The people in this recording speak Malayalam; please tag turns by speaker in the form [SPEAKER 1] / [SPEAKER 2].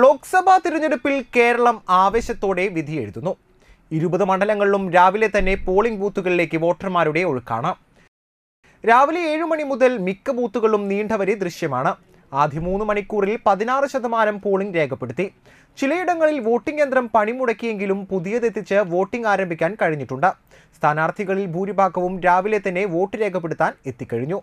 [SPEAKER 1] ലോക്സഭാ തിരഞ്ഞെടുപ്പിൽ കേരളം ആവേശത്തോടെ വിധിയെഴുതുന്നു ഇരുപത് മണ്ഡലങ്ങളിലും രാവിലെ തന്നെ പോളിംഗ് ബൂത്തുകളിലേക്ക് വോട്ടർമാരുടെ ഒഴുക്കാണ് രാവിലെ ഏഴു മണി മുതൽ മിക്ക ബൂത്തുകളിലും നീണ്ടവരെ ദൃശ്യമാണ് ആദ്യ മൂന്ന് മണിക്കൂറിൽ പതിനാറ് ശതമാനം പോളിംഗ് രേഖപ്പെടുത്തി ചിലയിടങ്ങളിൽ വോട്ടിംഗ് യന്ത്രം പണിമുടക്കിയെങ്കിലും പുതിയതെത്തിച്ച് വോട്ടിംഗ് ആരംഭിക്കാൻ കഴിഞ്ഞിട്ടുണ്ട് സ്ഥാനാർത്ഥികളിൽ ഭൂരിഭാഗവും രാവിലെ തന്നെ വോട്ട് രേഖപ്പെടുത്താൻ
[SPEAKER 2] എത്തിക്കഴിഞ്ഞു